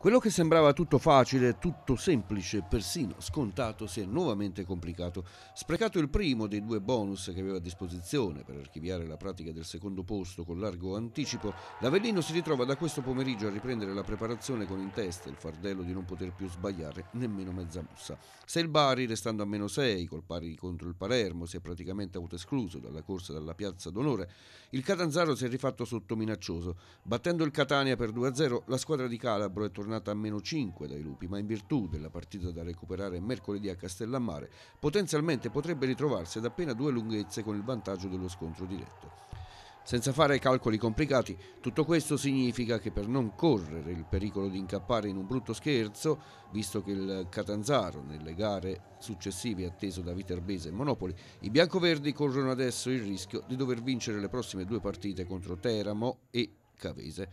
Quello che sembrava tutto facile, tutto semplice, persino scontato, si è nuovamente complicato. Sprecato il primo dei due bonus che aveva a disposizione per archiviare la pratica del secondo posto con largo anticipo, l'Avellino si ritrova da questo pomeriggio a riprendere la preparazione con in testa il fardello di non poter più sbagliare nemmeno mezza mossa. Se il Bari, restando a meno 6 col pari contro il Palermo, si è praticamente autoescluso dalla corsa dalla piazza d'onore, il Catanzaro si è rifatto sotto minaccioso. Battendo il Catania per 2-0, la squadra di Calabro è tornata giornata a meno 5 dai lupi, ma in virtù della partita da recuperare mercoledì a Castellammare, potenzialmente potrebbe ritrovarsi ad appena due lunghezze con il vantaggio dello scontro diretto. Senza fare calcoli complicati, tutto questo significa che per non correre il pericolo di incappare in un brutto scherzo, visto che il Catanzaro nelle gare successive è atteso da Viterbese e Monopoli, i biancoverdi corrono adesso il rischio di dover vincere le prossime due partite contro Teramo e Cavese.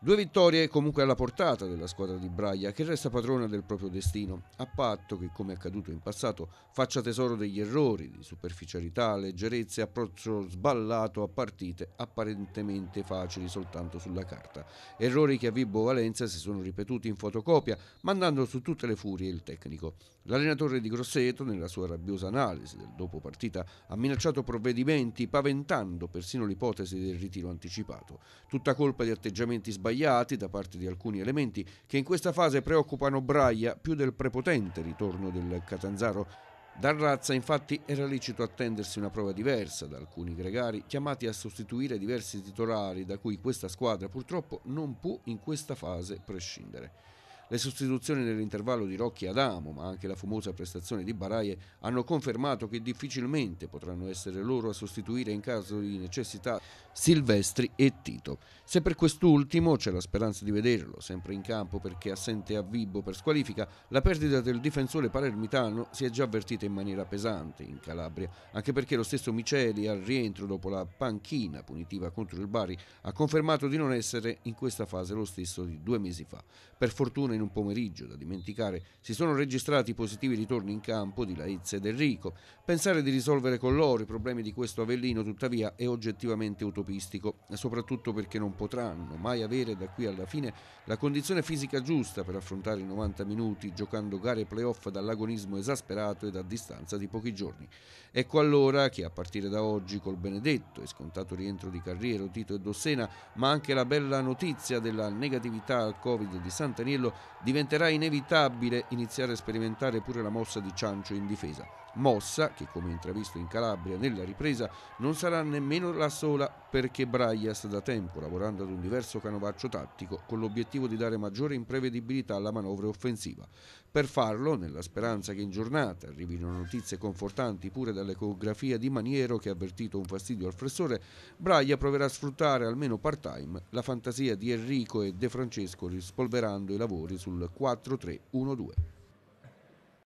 Due vittorie comunque alla portata della squadra di Braia che resta padrona del proprio destino, a patto che, come accaduto in passato, faccia tesoro degli errori di superficialità, leggerezza e approccio sballato a partite apparentemente facili soltanto sulla carta. Errori che a Vibo Valenza si sono ripetuti in fotocopia, mandando su tutte le furie il tecnico. L'allenatore di Grosseto, nella sua rabbiosa analisi del dopo partita, ha minacciato provvedimenti, paventando persino l'ipotesi del ritiro anticipato. Tutta colpa di atteggiamenti sbagliati sbagliati da parte di alcuni elementi che in questa fase preoccupano Braia più del prepotente ritorno del Catanzaro. Da razza infatti era licito attendersi una prova diversa da alcuni gregari chiamati a sostituire diversi titolari da cui questa squadra purtroppo non può in questa fase prescindere. Le sostituzioni nell'intervallo di Rocchi e Adamo, ma anche la famosa prestazione di Baraie, hanno confermato che difficilmente potranno essere loro a sostituire in caso di necessità Silvestri e Tito. Se per quest'ultimo c'è la speranza di vederlo sempre in campo perché assente a Vibo per squalifica, la perdita del difensore palermitano si è già avvertita in maniera pesante in Calabria, anche perché lo stesso Miceli al rientro dopo la panchina punitiva contro il Bari ha confermato di non essere in questa fase lo stesso di due mesi fa. Per fortuna in un pomeriggio da dimenticare si sono registrati positivi ritorni in campo di Laizza ed Enrico. Pensare di risolvere con loro i problemi di questo Avellino tuttavia è oggettivamente utopico automobilistico, soprattutto perché non potranno mai avere da qui alla fine la condizione fisica giusta per affrontare i 90 minuti giocando gare playoff dall'agonismo esasperato ed a distanza di pochi giorni. Ecco allora che a partire da oggi col benedetto e scontato rientro di Carriero, Tito e Dossena, ma anche la bella notizia della negatività al Covid di Sant'Aniello, diventerà inevitabile iniziare a sperimentare pure la mossa di Ciancio in difesa. Mossa che come intravisto in Calabria nella ripresa non sarà nemmeno la sola per perché sta da tempo lavorando ad un diverso canovaccio tattico con l'obiettivo di dare maggiore imprevedibilità alla manovra offensiva. Per farlo, nella speranza che in giornata arrivino notizie confortanti pure dall'ecografia di Maniero che ha avvertito un fastidio al fressore, Braia proverà a sfruttare almeno part-time la fantasia di Enrico e De Francesco rispolverando i lavori sul 4-3-1-2.